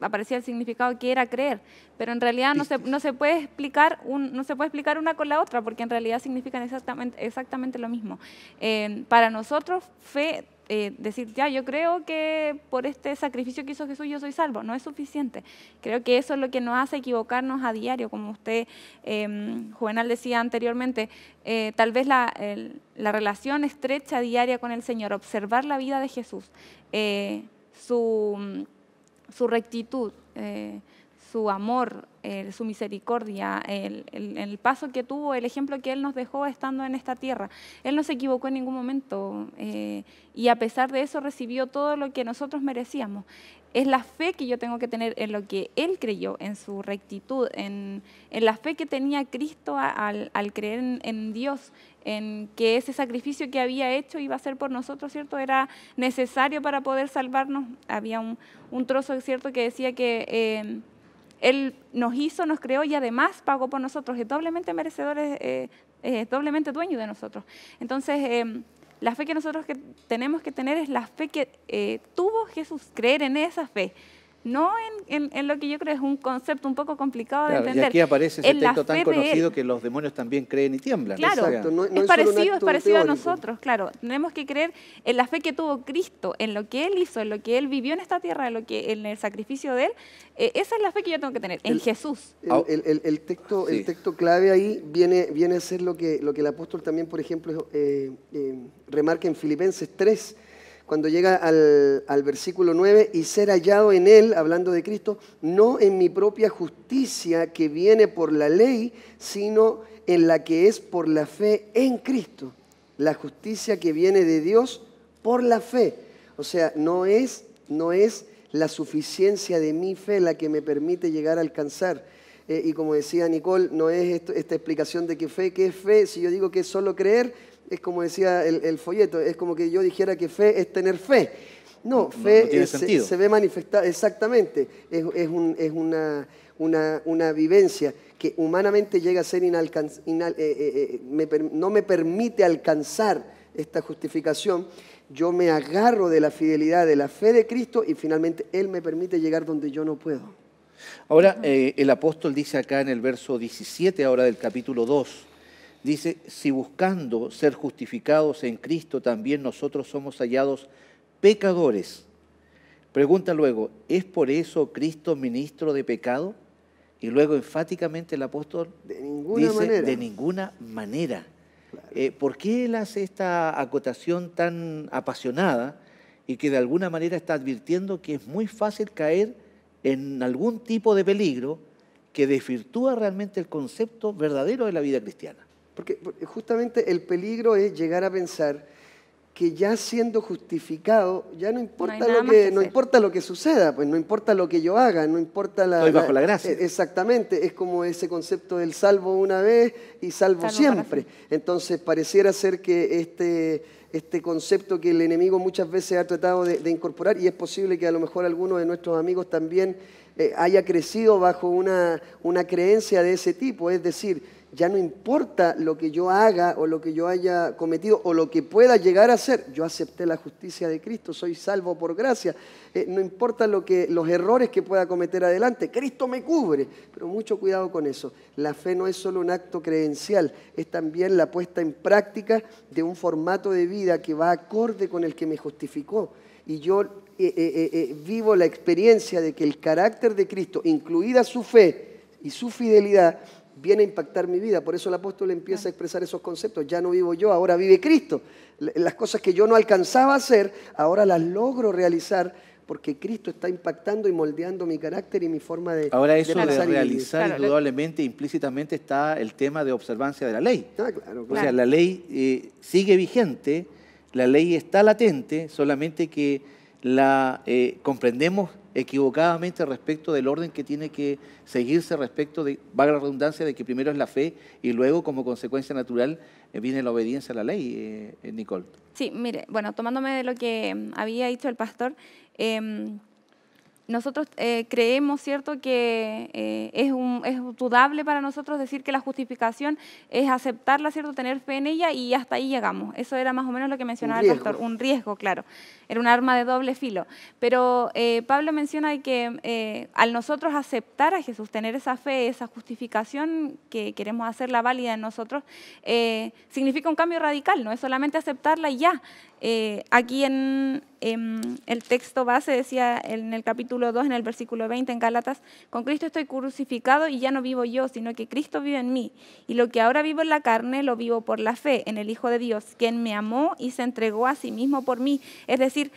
aparecía el significado que era creer, pero en realidad no se, no se, puede explicar no se puede explicar una con la otra, porque en realidad significan exactamente, exactamente lo mismo. Em, para nosotros, fe, eh, decir, ya, yo creo que por este sacrificio que hizo Jesús yo soy salvo, no es suficiente. Creo que eso es lo que nos hace equivocarnos a diario, como usted, em, Juvenal, decía anteriormente, eh, tal vez la, la, relación estrecha diaria con el Señor, observar la vida de Jesús eh, Mm, su, rectitud, eh, su amor, su misericordia, el, paso que tuvo, el ejemplo que Él nos dejó estando en esta tierra. Él no se equivocó en ningún momento eh, y a pesar de eso recibió todo lo que nosotros merecíamos. Es la fe que yo tengo que tener en lo que Él creyó, en su rectitud, en, la fe que tenía Cristo al, creer en Dios, en que ese sacrificio que había hecho iba a ser por nosotros, ¿cierto? Era necesario para poder salvarnos. Había un, trozo, ¿cierto?, que decía que eh, Él nos hizo, nos creó y además pagó por nosotros, es doblemente merecedor, es eh, doblemente dueño de nosotros. Entonces, eh, la fe que nosotros que tenemos que tener es la fe que tuvo Jesús, creer en esa fe no en, en, lo que yo creo es un concepto un poco complicado de entender. Y aquí aparece ese texto tan conocido que los demonios también creen y tiemblan. Claro, es, parecido, es parecido a nosotros, claro. Tenemos que creer en la fe que tuvo Cristo, en lo que Él hizo, en lo que Él vivió en esta tierra, en, lo que, en el sacrificio de Él. Eh, esa es la fe que yo tengo que tener, en Jesús. El, texto, el texto clave ahí viene, viene a ser lo que, lo que el apóstol también, por ejemplo, eh, eh, remarca en Filipenses 3, cuando llega al, versículo 9, y ser hallado en él, hablando de Cristo, no en mi propia justicia que viene por la ley, sino en la que es por la fe en Cristo. La justicia que viene de Dios por la fe. O sea, no es, no es la suficiencia de mi fe la que me permite llegar a alcanzar. Eh, y como decía Nicole, no es esta explicación de que fe, ¿qué es fe? Si yo digo que es solo creer, es como decía el, folleto, es como que yo dijera que fe es tener fe. No, fe se, ve manifestada, exactamente, es, una, vivencia que humanamente llega a ser inalcanzable, eh, eh, eh, no me permite alcanzar esta justificación. Yo me agarro de la fidelidad, de la fe de Cristo y finalmente Él me permite llegar donde yo no puedo. Ahora, el apóstol dice acá en el verso 17, ahora del capítulo 2, Dice, si buscando ser justificados en Cristo también nosotros somos hallados pecadores. Pregunta luego, ¿es por eso Cristo ministro de pecado? Y luego enfáticamente el apóstol dice, de ninguna manera. Eh, ¿Por qué él hace esta acotación tan apasionada y que de alguna manera está advirtiendo que es muy fácil caer en algún tipo de peligro que desvirtúa realmente el concepto verdadero de la vida cristiana? Porque justamente el peligro es llegar a pensar que ya siendo justificado, ya no importa, lo, que, no importa lo que suceda, pues no importa lo que yo haga, no importa la... bajo la gracia. E, exactamente, es como ese concepto del salvo una vez y salvo, siempre. Entonces pareciera ser que este, este concepto que el enemigo muchas veces ha tratado de, incorporar, y es posible que a lo mejor algunos de nuestros amigos también eh, haya crecido bajo una, una creencia de ese tipo, es decir, ya no importa lo que yo haga o lo que yo haya cometido o lo que pueda llegar a ser, yo acepté la justicia de Cristo, soy salvo por gracia, eh, no importa lo que, los errores que pueda cometer adelante, Cristo me cubre, pero mucho cuidado con eso, la fe no es solo un acto credencial, es también la puesta en práctica de un formato de vida que va acorde con el que me justificó. Y yo eh, eh, vivo la experiencia de que el carácter de Cristo, incluida su fe y su fidelidad, viene a impactar mi vida. Por eso el apóstol empieza a expresar esos conceptos. Ya no vivo yo, ahora vive Cristo. Las cosas que yo no alcanzaba a hacer, ahora las logro realizar porque Cristo está impactando y moldeando mi carácter y mi forma de Ahora eso de, realizar indudablemente, implícitamente está el tema de observancia de la ley. Ah, o sea, la ley eh, sigue vigente, la ley está latente, solamente que la eh, comprendemos equivocadamente respecto del orden que tiene que seguirse respecto de, valga la redundancia, de que primero es la fe y luego como consecuencia natural eh, viene la obediencia a la ley, eh, eh, Nicole. Sí, mire, bueno, tomándome de lo que mm, había dicho el pastor, em, nosotros eh, creemos, ¿cierto?, que eh, es, un, es, dudable para nosotros decir que la justificación es aceptarla, ¿cierto?, tener fe en ella y hasta ahí llegamos. Eso era más o menos lo que mencionaba el pastor, un riesgo, claro. Era un arma de doble filo. Pero eh, Pablo menciona que al nosotros aceptar a Jesús, tener esa fe, esa justificación que queremos hacerla válida en nosotros, significa un cambio radical, no es solamente aceptarla y ya. Eh, aquí en, el texto base decía en el capítulo 2, en el versículo 20, en Gálatas, con Cristo estoy crucificado y ya no vivo yo, sino que Cristo vive en mí. Y lo que ahora vivo en la carne, lo vivo por la fe en el Hijo de Dios, quien me amó y se entregó a sí mismo por mí. Es decir,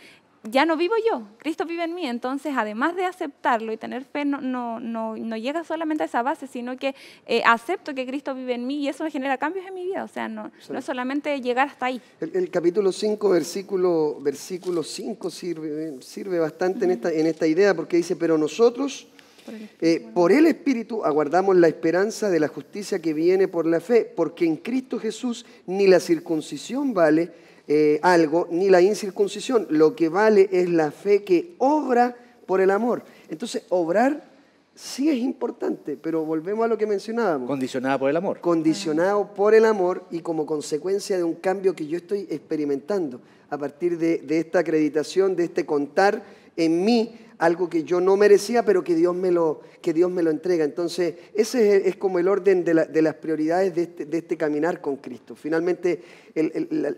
ya no vivo yo, Cristo vive en mí. Entonces, además de aceptarlo y tener fe, no, no, no, llega solamente a esa base, sino que eh, acepto que Cristo vive en mí y eso me genera cambios en mi vida. O sea, no, no es solamente llegar hasta ahí. El, capítulo 5, versículo, versículo 5 sirve, sirve bastante en, esta, en esta idea porque dice, pero nosotros... Por el, eh, por el Espíritu aguardamos la esperanza de la justicia que viene por la fe, porque en Cristo Jesús ni la circuncisión vale, eh, algo, ni la incircuncisión. Lo que vale es la fe que obra por el amor. Entonces, obrar sí es importante, pero volvemos a lo que mencionábamos. Condicionada por el amor. Condicionado por el amor y como consecuencia de un cambio que yo estoy experimentando a partir de esta acreditación, de este contar en mí algo que yo no merecía, pero que Dios me lo, que Dios me lo entrega. Entonces, ese es, como el orden de, las prioridades este, de este, caminar con Cristo. Finalmente,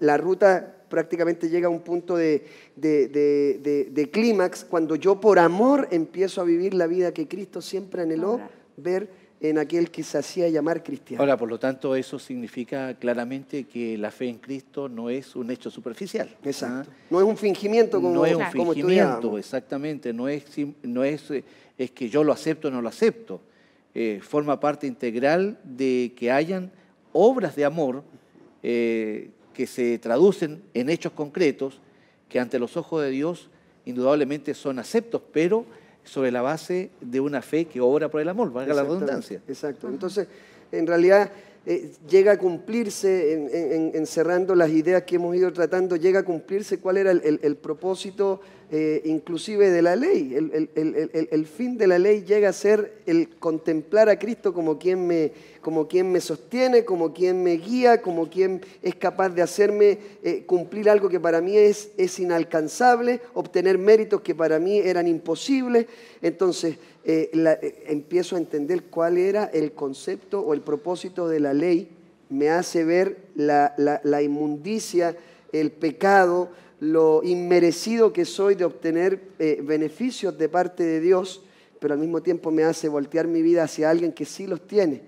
la, ruta prácticamente llega a un punto de, de clímax cuando yo por amor empiezo a vivir la vida que Cristo siempre anheló ver en aquel que se hacía llamar cristiano. Ahora, por lo tanto, eso significa claramente que la fe en Cristo no es un hecho superficial. ¿ah? Exacto. No es un fingimiento como No es un fingimiento, exactamente. No es, no es, eh, es que yo lo acepto o no lo acepto. Eh, forma parte integral de que hayan obras de amor eh, que se traducen en hechos concretos que ante los ojos de Dios indudablemente son aceptos, pero sobre la base de una fe que obra por el amor, valga la redundancia. Exacto. Entonces, en realidad eh, llega a cumplirse, en, encerrando las ideas que hemos ido tratando, llega a cumplirse cuál era el, propósito eh, inclusive de la ley. El, fin de la ley llega a ser el contemplar a Cristo como quien, me, como quien me sostiene, como quien me guía, como quien es capaz de hacerme eh, cumplir algo que para mí es, es inalcanzable, obtener méritos que para mí eran imposibles. Entonces, eh, eh, empiezo a entender cuál era el concepto o el propósito de la ley, me hace ver la, inmundicia, el pecado, lo inmerecido que soy de obtener eh, beneficios de parte de Dios, pero al mismo tiempo me hace voltear mi vida hacia alguien que sí los tiene.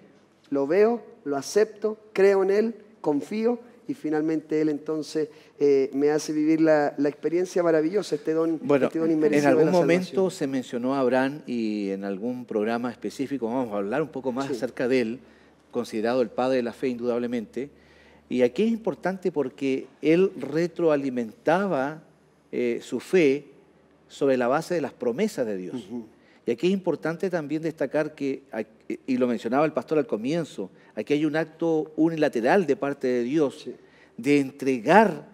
Lo veo, lo acepto, creo en Él, confío y finalmente Él entonces eh, me hace vivir la, experiencia maravillosa, este don, este En algún momento se mencionó a Abraham y en algún programa específico vamos a hablar un poco más acerca de Él, considerado el Padre de la Fe indudablemente. Y aquí es importante porque Él retroalimentaba eh, su fe sobre la base de las promesas de Dios. Y aquí es importante también destacar que, y lo mencionaba el pastor al comienzo, aquí hay un acto unilateral de parte de Dios de entregar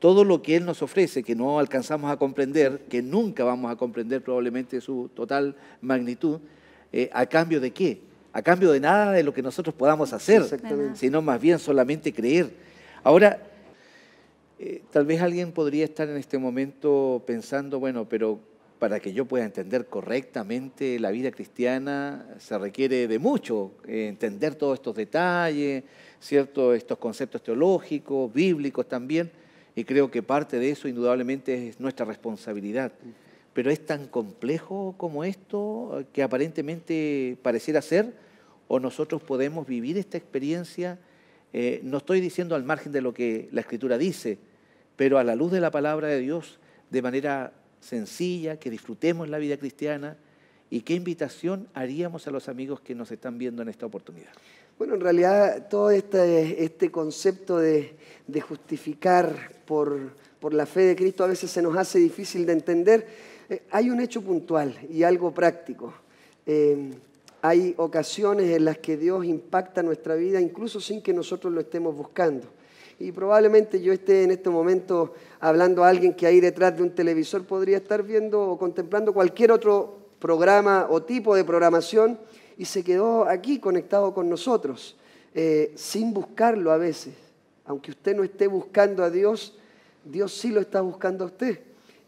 todo lo que Él nos ofrece, que no alcanzamos a comprender, que nunca vamos a comprender probablemente su total magnitud, eh, a cambio de qué? A cambio de nada de lo que nosotros podamos hacer, sino más bien solamente creer. Ahora, eh, tal vez alguien podría estar en este momento pensando, bueno, pero para que yo pueda entender correctamente la vida cristiana, se requiere de mucho, eh, entender todos estos detalles, ¿cierto? estos conceptos teológicos, bíblicos también, y creo que parte de eso indudablemente es nuestra responsabilidad. Pero es tan complejo como esto que aparentemente pareciera ser, o nosotros podemos vivir esta experiencia, eh, no estoy diciendo al margen de lo que la escritura dice, pero a la luz de la palabra de Dios de manera sencilla, que disfrutemos la vida cristiana y qué invitación haríamos a los amigos que nos están viendo en esta oportunidad. Bueno, en realidad todo este, este concepto de, justificar por, la fe de Cristo a veces se nos hace difícil de entender. Eh, hay un hecho puntual y algo práctico. Eh, hay ocasiones en las que Dios impacta nuestra vida incluso sin que nosotros lo estemos buscando y probablemente yo esté en este momento hablando a alguien que ahí detrás de un televisor podría estar viendo o contemplando cualquier otro programa o tipo de programación y se quedó aquí conectado con nosotros, eh, sin buscarlo a veces. Aunque usted no esté buscando a Dios, Dios sí lo está buscando a usted.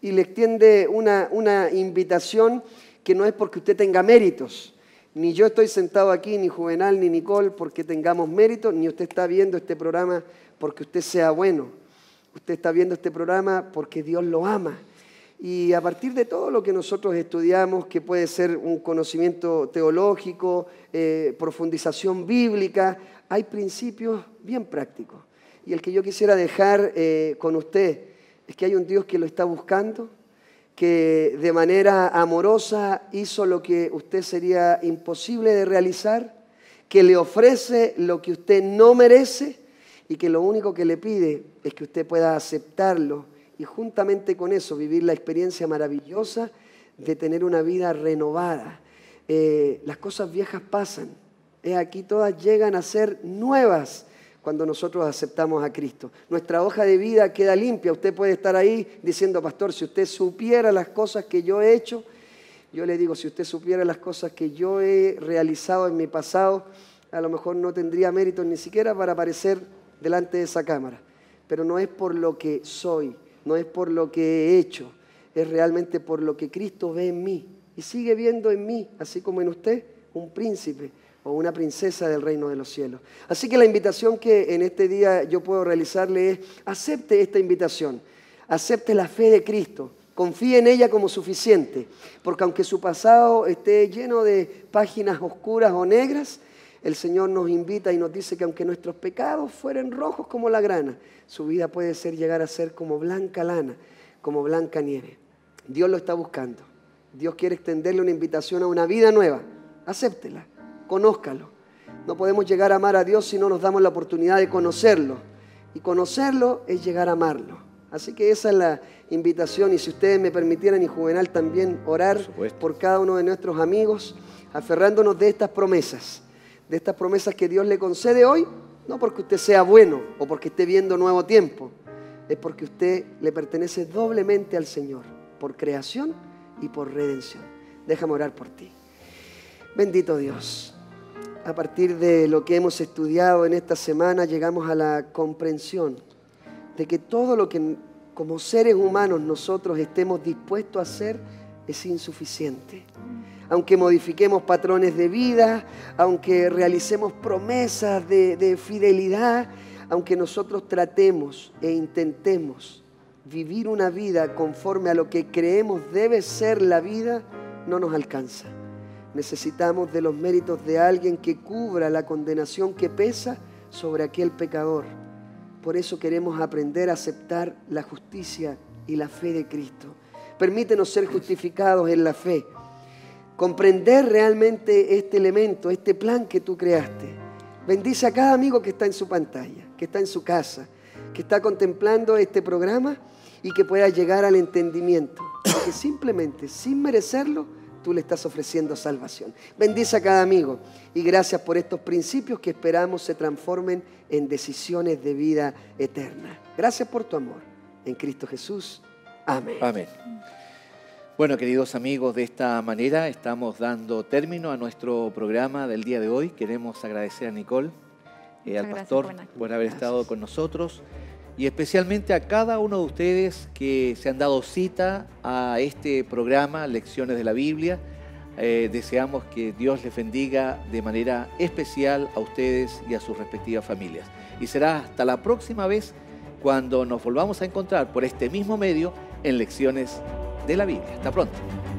Y le extiende una, una invitación que no es porque usted tenga méritos. Ni yo estoy sentado aquí, ni Juvenal, ni Nicole, porque tengamos méritos, ni usted está viendo este programa porque usted sea bueno. Usted está viendo este programa porque Dios lo ama. Y a partir de todo lo que nosotros estudiamos, que puede ser un conocimiento teológico, eh, profundización bíblica, hay principios bien prácticos. Y el que yo quisiera dejar eh, con usted es que hay un Dios que lo está buscando, que de manera amorosa hizo lo que usted sería imposible de realizar, que le ofrece lo que usted no merece y que lo único que le pide es que usted pueda aceptarlo y juntamente con eso vivir la experiencia maravillosa de tener una vida renovada. Eh, las cosas viejas pasan, es eh, aquí todas llegan a ser nuevas cuando nosotros aceptamos a Cristo. Nuestra hoja de vida queda limpia. Usted puede estar ahí diciendo, pastor, si usted supiera las cosas que yo he hecho, yo le digo, si usted supiera las cosas que yo he realizado en mi pasado, a lo mejor no tendría mérito ni siquiera para parecer delante de esa cámara, pero no es por lo que soy, no es por lo que he hecho, es realmente por lo que Cristo ve en mí y sigue viendo en mí, así como en usted, un príncipe o una princesa del reino de los cielos. Así que la invitación que en este día yo puedo realizarle es, acepte esta invitación, acepte la fe de Cristo, confíe en ella como suficiente, porque aunque su pasado esté lleno de páginas oscuras o negras, el Señor nos invita y nos dice que aunque nuestros pecados fueran rojos como la grana, su vida puede ser llegar a ser como blanca lana, como blanca nieve. Dios lo está buscando. Dios quiere extenderle una invitación a una vida nueva. Acéptela, conózcalo. No podemos llegar a amar a Dios si no nos damos la oportunidad de conocerlo. Y conocerlo es llegar a amarlo. Así que esa es la invitación. Y si ustedes me permitieran, y Juvenal también, orar por cada uno de nuestros amigos, aferrándonos de estas promesas de estas promesas que Dios le concede hoy, no porque usted sea bueno o porque esté viendo nuevo tiempo, es porque usted le pertenece doblemente al Señor, por creación y por redención. Déjame orar por ti. Bendito Dios, a partir de lo que hemos estudiado en esta semana llegamos a la comprensión de que todo lo que como seres humanos nosotros estemos dispuestos a hacer es insuficiente aunque modifiquemos patrones de vida, aunque realicemos promesas de, fidelidad, aunque nosotros tratemos e intentemos vivir una vida conforme a lo que creemos debe ser la vida, no nos alcanza. Necesitamos de los méritos de alguien que cubra la condenación que pesa sobre aquel pecador. Por eso queremos aprender a aceptar la justicia y la fe de Cristo. Permítenos ser justificados en la fe comprender realmente este elemento, este plan que tú creaste. Bendice a cada amigo que está en su pantalla, que está en su casa, que está contemplando este programa y que pueda llegar al entendimiento. Que simplemente, sin merecerlo, tú le estás ofreciendo salvación. Bendice a cada amigo y gracias por estos principios que esperamos se transformen en decisiones de vida eterna. Gracias por tu amor. En Cristo Jesús. Amén. Amén. Bueno, queridos amigos, de esta manera estamos dando término a nuestro programa del día de hoy. Queremos agradecer a Nicole, eh, al pastor, por haber estado con nosotros y especialmente a cada uno de ustedes que se han dado cita a este programa, Lecciones de la Biblia. Eh, deseamos que Dios les bendiga de manera especial a ustedes y a sus respectivas familias. Y será hasta la próxima vez cuando nos volvamos a encontrar por este mismo medio en Lecciones de la Biblia. Hasta pronto.